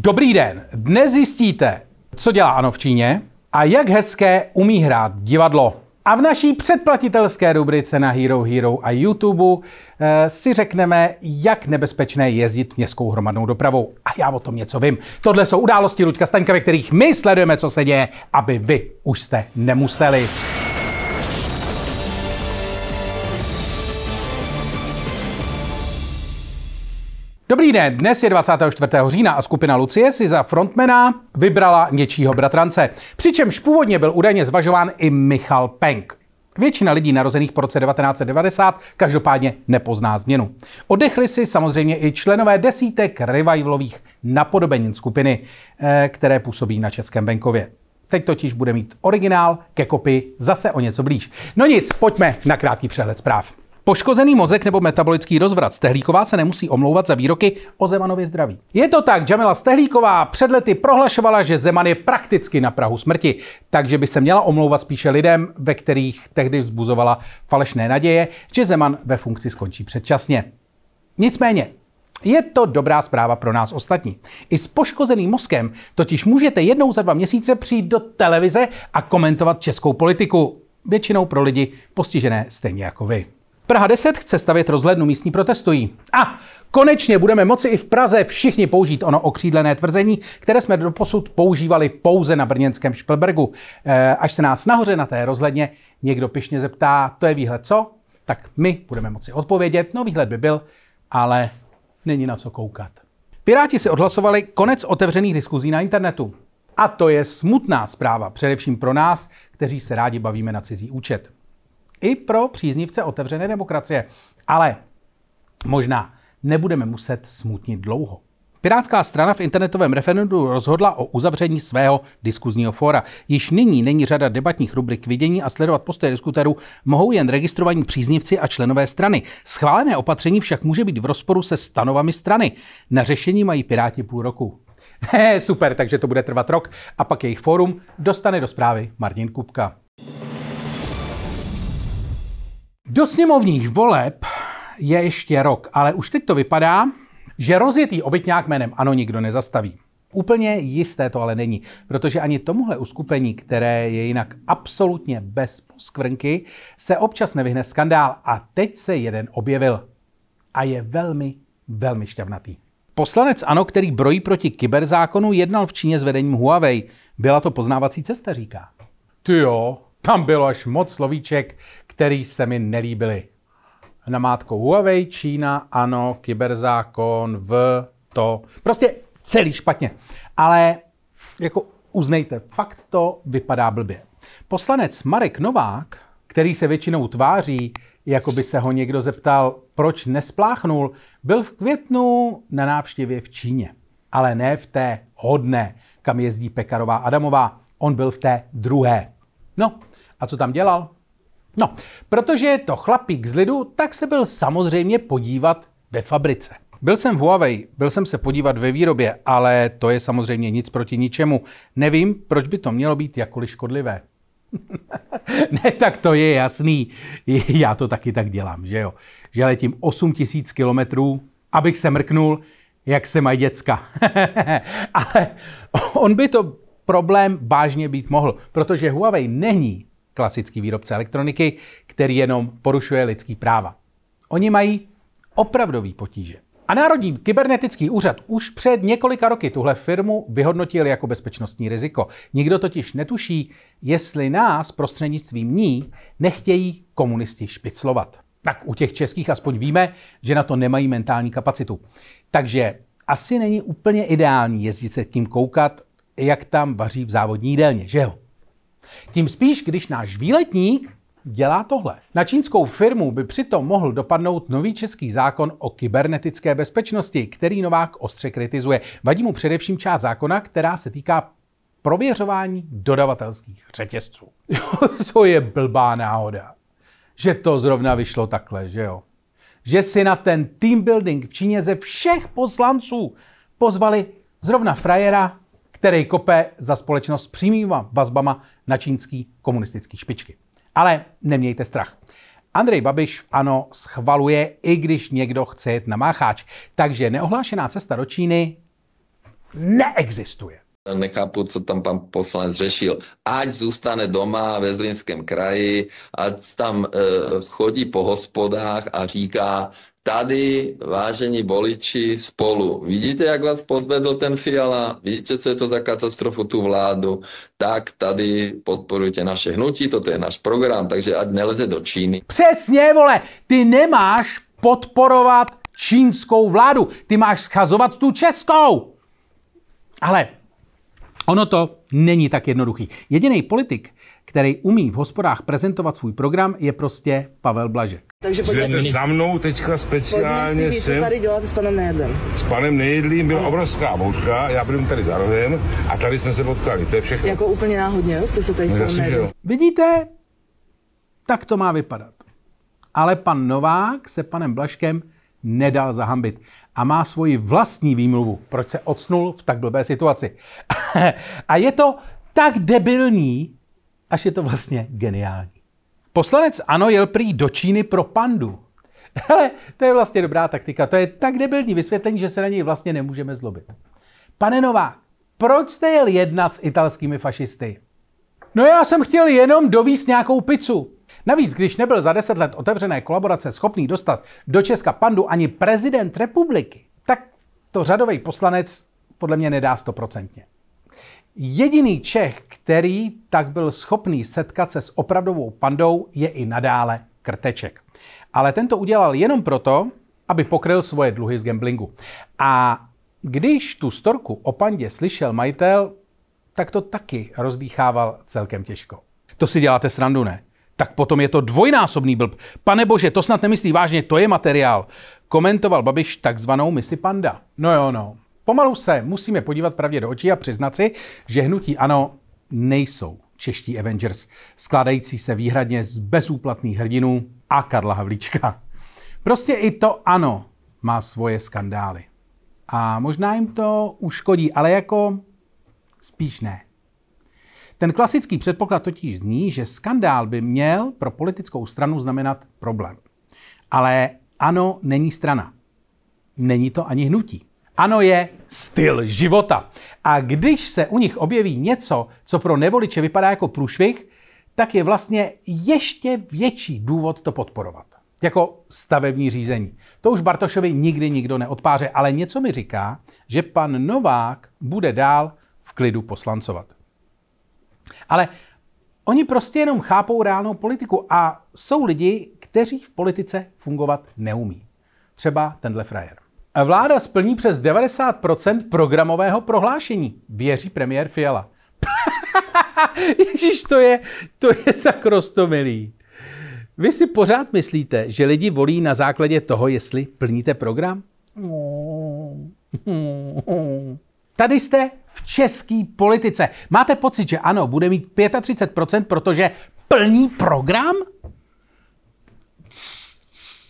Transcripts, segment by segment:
Dobrý den, dnes zjistíte, co dělá Ano v Číně a jak hezké umí hrát divadlo. A v naší předplatitelské rubrice na Hero Hero a YouTube e, si řekneme, jak nebezpečné jezdit městskou hromadnou dopravou. A já o tom něco vím. Tohle jsou události Ruďka Staňka, ve kterých my sledujeme, co se děje, aby vy už jste nemuseli. Dobrý den, dnes je 24. října a skupina Lucie si za frontmana vybrala něčího bratrance. Přičemž původně byl údajně zvažován i Michal Penk. Většina lidí narozených po roce 1990 každopádně nepozná změnu. Odechli si samozřejmě i členové desítek revivalových napodobenin skupiny, eh, které působí na Českém venkově. Teď totiž bude mít originál ke kopii zase o něco blíž. No nic, pojďme na krátký přehled zpráv. Poškozený mozek nebo metabolický rozvrat. Stehlíková se nemusí omlouvat za výroky o Zemanově zdraví. Je to tak, Jamila Stehlíková před lety prohlašovala, že Zeman je prakticky na Prahu smrti, takže by se měla omlouvat spíše lidem, ve kterých tehdy vzbuzovala falešné naděje, že Zeman ve funkci skončí předčasně. Nicméně, je to dobrá zpráva pro nás ostatní. I s poškozeným mozkem totiž můžete jednou za dva měsíce přijít do televize a komentovat českou politiku. Většinou pro lidi postižené stejně jako vy. Praha 10 chce stavět rozhlednu, místní protestují. A konečně budeme moci i v Praze všichni použít ono okřídlené tvrzení, které jsme doposud používali pouze na brněnském Špilbergu. E, až se nás nahoře na té rozhledně někdo pišně zeptá, to je výhled co? Tak my budeme moci odpovědět, no výhled by byl, ale není na co koukat. Piráti si odhlasovali konec otevřených diskuzí na internetu. A to je smutná zpráva, především pro nás, kteří se rádi bavíme na cizí účet i pro příznivce otevřené demokracie. Ale možná nebudeme muset smutnit dlouho. Pirátská strana v internetovém referendu rozhodla o uzavření svého diskuzního fóra. Již nyní není řada debatních rubrik vidění a sledovat postoje diskuterů mohou jen registrovaní příznivci a členové strany. Schválené opatření však může být v rozporu se stanovami strany. Na řešení mají Piráti půl roku. He, super, takže to bude trvat rok a pak jejich fórum dostane do zprávy Martin Kupka. Do sněmovních voleb je ještě rok, ale už teď to vypadá, že rozjetý obytňák jménem Ano nikdo nezastaví. Úplně jisté to ale není, protože ani tomuhle uskupení, které je jinak absolutně bez poskvrnky, se občas nevyhne skandál a teď se jeden objevil. A je velmi, velmi šťavnatý. Poslanec Ano, který brojí proti kyberzákonu, jednal v Číně s vedením Huawei. Byla to poznávací cesta, říká. Ty jo, tam bylo až moc slovíček, který se mi nelíbily. Na mátku Huawei, Čína, ano, kyberzákon, v, to. Prostě celý špatně. Ale jako uznejte, fakt to vypadá blbě. Poslanec Marek Novák, který se většinou tváří, jako by se ho někdo zeptal, proč nespláchnul, byl v květnu na návštěvě v Číně. Ale ne v té hodné, kam jezdí Pekarová Adamová. On byl v té druhé. No, a co tam dělal? No, protože je to chlapík z lidu, tak se byl samozřejmě podívat ve fabrice. Byl jsem v Huawei, byl jsem se podívat ve výrobě, ale to je samozřejmě nic proti ničemu. Nevím, proč by to mělo být jakoli škodlivé. ne, tak to je jasný. Já to taky tak dělám, že jo. Že letím 8000 tisíc kilometrů, abych se mrknul, jak se mají děcka. ale on by to problém vážně být mohl, protože Huawei není klasický výrobce elektroniky, který jenom porušuje lidský práva. Oni mají opravdový potíže. A Národní kybernetický úřad už před několika roky tuhle firmu vyhodnotil jako bezpečnostní riziko. Nikdo totiž netuší, jestli nás prostřednictvím ní nechtějí komunisti špiclovat. Tak u těch českých aspoň víme, že na to nemají mentální kapacitu. Takže asi není úplně ideální jezdit se tím koukat, jak tam vaří v závodní jídelně, že jo? Tím spíš, když náš výletník dělá tohle. Na čínskou firmu by přitom mohl dopadnout nový český zákon o kybernetické bezpečnosti, který Novák ostře kritizuje. Vadí mu především část zákona, která se týká prověřování dodavatelských řetězců. to je blbá náhoda, že to zrovna vyšlo takhle, že jo? Že si na ten team building v Číně ze všech poslanců pozvali zrovna frajera který kope za společnost s přímýma vazbama na čínský komunistický špičky. Ale nemějte strach. Andrej Babiš ano schvaluje, i když někdo chce jet na mácháč. Takže neohlášená cesta do Číny neexistuje nechápu, co tam pan poslanec řešil. Ať zůstane doma ve Zlínském kraji, ať tam e, chodí po hospodách a říká, tady, vážení boliči, spolu. Vidíte, jak vás podvedl ten Fiala? Vidíte, co je to za katastrofu, tu vládu? Tak tady podporujte naše hnutí, toto je náš program, takže ať neleze do Číny. Přesně, vole, ty nemáš podporovat čínskou vládu, ty máš schazovat tu českou. Ale Ono to není tak jednoduchý. Jediný politik, který umí v hospodách prezentovat svůj program, je prostě Pavel Blažek. Takže pojďme za mnou teďka speciálně si, jsem... co tady děláte s panem Nejedlem. S panem Nejedlým byla obrovská bouřka, já byl tady za rohem a tady jsme se potkali, to je všechno. Jako úplně náhodně, jste se tady no, s panem Vidíte? Tak to má vypadat. Ale pan Novák se panem Blažkem nedal zahambit. A má svoji vlastní výmluvu, proč se odsnul v tak blbé situaci. a je to tak debilní, až je to vlastně geniální. Poslanec Ano jel prý do Číny pro pandu. Ale to je vlastně dobrá taktika. To je tak debilní vysvětlení, že se na něj vlastně nemůžeme zlobit. Pane Nová, proč jste jel jednat s italskými fašisty? No já jsem chtěl jenom dovíst nějakou pizzu. Navíc, když nebyl za deset let otevřené kolaborace schopný dostat do Česka pandu ani prezident republiky, tak to řadový poslanec podle mě nedá stoprocentně. Jediný Čech, který tak byl schopný setkat se s opravdovou pandou, je i nadále Krteček. Ale ten to udělal jenom proto, aby pokryl svoje dluhy z gamblingu. A když tu storku o pandě slyšel majitel, tak to taky rozdýchával celkem těžko. To si děláte srandu, ne? tak potom je to dvojnásobný blb. Pane bože, to snad nemyslí vážně, to je materiál. Komentoval Babiš takzvanou misi Panda. No jo, no. Pomalu se musíme podívat pravdě do očí a přiznat si, že hnutí ano nejsou čeští Avengers, skládající se výhradně z bezúplatných hrdinů a Karla Havlíčka. Prostě i to ano má svoje skandály. A možná jim to uškodí, ale jako spíš ne. Ten klasický předpoklad totiž zní, že skandál by měl pro politickou stranu znamenat problém. Ale ano není strana. Není to ani hnutí. Ano je styl života. A když se u nich objeví něco, co pro nevoliče vypadá jako průšvih, tak je vlastně ještě větší důvod to podporovat. Jako stavební řízení. To už Bartošovi nikdy nikdo neodpáře, ale něco mi říká, že pan Novák bude dál v klidu poslancovat. Ale oni prostě jenom chápou reálnou politiku a jsou lidi, kteří v politice fungovat neumí. Třeba tenhle frajer. Vláda splní přes 90% programového prohlášení, věří premiér Fiala. Ježíš, to je, to je tak rostomilý. Vy si pořád myslíte, že lidi volí na základě toho, jestli plníte program? No. Tady jste v české politice. Máte pocit, že ano, bude mít 35%, protože plní program?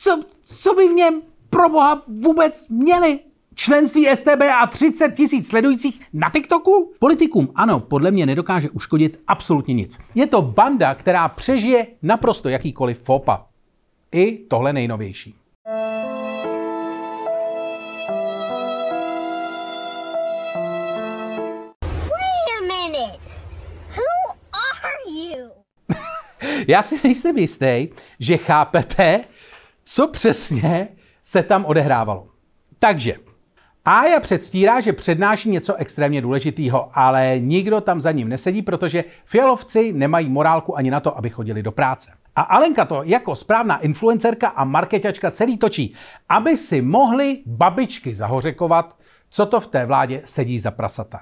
Co, co by v něm pro boha vůbec měli? Členství STB a 30 tisíc sledujících na TikToku? Politikům ano, podle mě nedokáže uškodit absolutně nic. Je to banda, která přežije naprosto jakýkoliv fopa. I tohle nejnovější. Já si nejsem jistý, že chápete, co přesně se tam odehrávalo. Takže Aja předstírá, že přednáší něco extrémně důležitého, ale nikdo tam za ním nesedí, protože fialovci nemají morálku ani na to, aby chodili do práce. A Alenka to jako správná influencerka a marketačka celý točí, aby si mohli babičky zahořekovat, co to v té vládě sedí za prasata.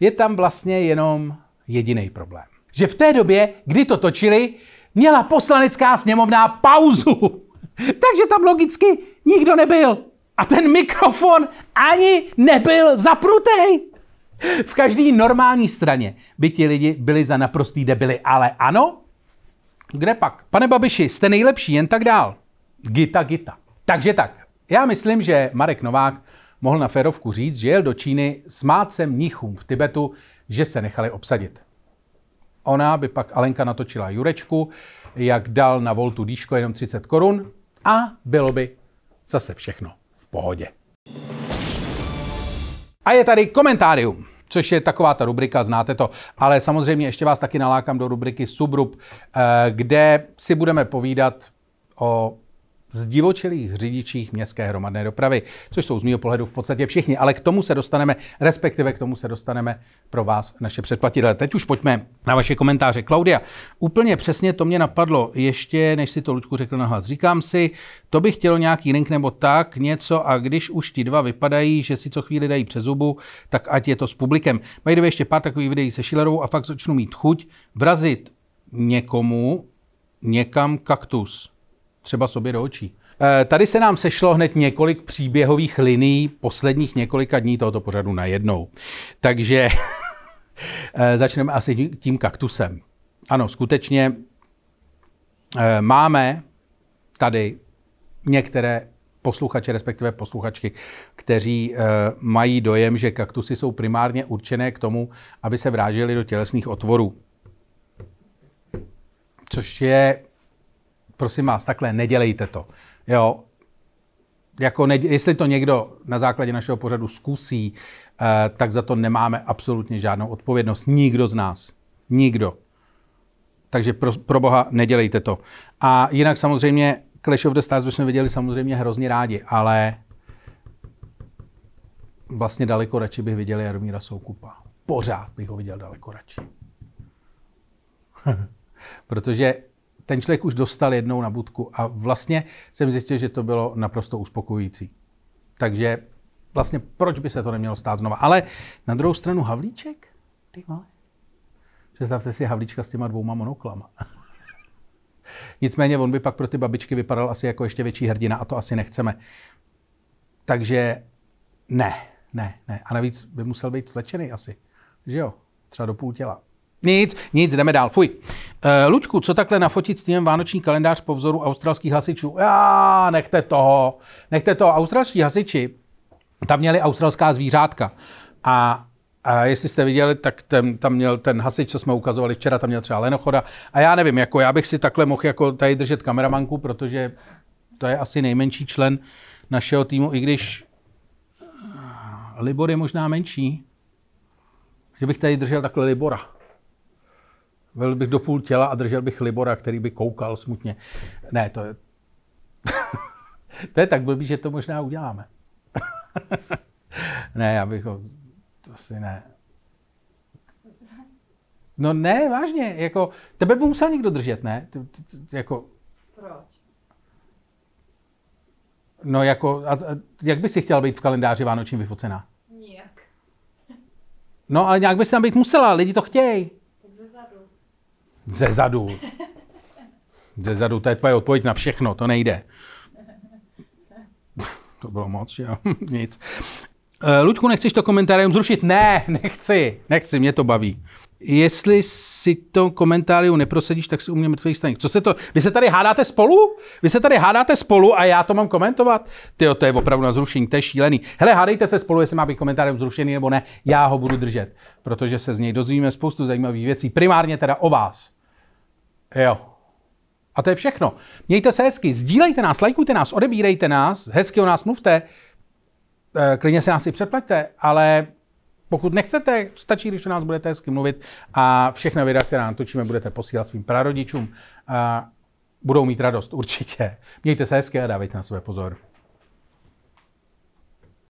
Je tam vlastně jenom jediný problém že v té době, kdy to točili, měla poslanecká sněmovná pauzu. Takže tam logicky nikdo nebyl. A ten mikrofon ani nebyl zaprutej. V každé normální straně by ti lidi byli za naprostý debily. Ale ano, kde pak? Pane Babiši, jste nejlepší, jen tak dál. Gita, gita. Takže tak, já myslím, že Marek Novák mohl na ferovku říct, že jel do Číny s mácem mnichům v Tibetu, že se nechali obsadit. Ona by pak Alenka natočila Jurečku, jak dal na Voltu Díško jenom 30 korun a bylo by zase všechno v pohodě. A je tady komentárium což je taková ta rubrika, znáte to. Ale samozřejmě ještě vás taky nalákám do rubriky Subrub, eh, kde si budeme povídat o zdivočilých řidičích městské hromadné dopravy, což jsou z mého pohledu v podstatě všichni, ale k tomu se dostaneme, respektive k tomu se dostaneme pro vás, naše předplatitele. Teď už pojďme na vaše komentáře. Klaudia, úplně přesně to mě napadlo, ještě než si to Ludku řekl nahlas. Říkám si, to by chtělo nějaký link nebo tak, něco a když už ti dva vypadají, že si co chvíli dají přes zubu, tak ať je to s publikem. Mají dvě ještě pár takových videí se Schillerovou a fakt začnu mít chuť vrazit někomu někam kaktus třeba sobě do očí. Eh, tady se nám sešlo hned několik příběhových linií posledních několika dní tohoto pořadu najednou. Takže eh, začneme asi tím kaktusem. Ano, skutečně eh, máme tady některé posluchače, respektive posluchačky, kteří mají dojem, že kaktusy jsou primárně určené k tomu, aby se vrážely do tělesných otvorů. Což je prosím vás, takhle nedělejte to. Jo, jako ne, jestli to někdo na základě našeho pořadu zkusí, eh, tak za to nemáme absolutně žádnou odpovědnost. Nikdo z nás. Nikdo. Takže pro, pro boha nedělejte to. A jinak samozřejmě Clash of the Stars bychom viděli samozřejmě hrozně rádi, ale vlastně daleko radši bych viděl Jaromíra Soukupa. Pořád bych ho viděl daleko radši. Protože ten člověk už dostal jednou na budku a vlastně jsem zjistil, že to bylo naprosto uspokojící. Takže vlastně proč by se to nemělo stát znova? Ale na druhou stranu Havlíček, ty vole. Představte si Havlíčka s těma dvouma monoklama. Nicméně on by pak pro ty babičky vypadal asi jako ještě větší hrdina a to asi nechceme. Takže ne, ne, ne. A navíc by musel být slečený asi. Že jo? Třeba do půl těla. Nic, nic, jdeme dál, fuj. E, Luďku, co takhle nafotit s tím vánoční kalendář po vzoru australských hasičů? Já, nechte toho, nechte toho. Australští hasiči tam měli australská zvířátka. A a jestli jste viděli, tak ten, tam měl ten hasič, co jsme ukazovali včera, tam měl třeba lenochoda. A já nevím, jako já bych si takhle mohl jako tady držet kameramanku, protože to je asi nejmenší člen našeho týmu, i když eh, Libor je možná menší. Že bych tady držel takhle Libora. Vel bych do půl těla a držel bych Libora, který by koukal smutně. Ne, to je... to je tak blbý, že to možná uděláme. ne, já bych ho... To si ne. No ne, vážně, jako, tebe by musel někdo držet, ne? T, t, t, jako... Proč? No jako, a, a, jak bys si chtěla být v kalendáři vánočním vyfocená? Nijak. No ale nějak bys tam být musela, lidi to chtějí. Ze zadu. Ze zadu, to je tvoje odpověď na všechno, to nejde. To bylo moc, jo? Nic. Eh, Luďku, nechceš to komentárium zrušit? Ne, nechci, nechci, mě to baví. Jestli si to komentáriu neprosadíš, tak si u mě mrtvý staník. Co se to... Vy se tady hádáte spolu? Vy se tady hádáte spolu a já to mám komentovat? Ty to je opravdu na zrušení, to je šílený. Hele, hádejte se spolu, jestli má být komentárium zrušený nebo ne. Já ho budu držet, protože se z něj dozvíme spoustu zajímavých věcí. Primárně teda o vás. Jo. A to je všechno. Mějte se hezky, sdílejte nás, lajkujte nás, odebírejte nás, hezky o nás mluvte, eh, klidně se nás i předplaťte, ale pokud nechcete, stačí, když o nás budete hezky mluvit a všechna videa, která natočíme, budete posílat svým prarodičům. Eh, budou mít radost, určitě. Mějte se hezky a dávejte na sebe pozor.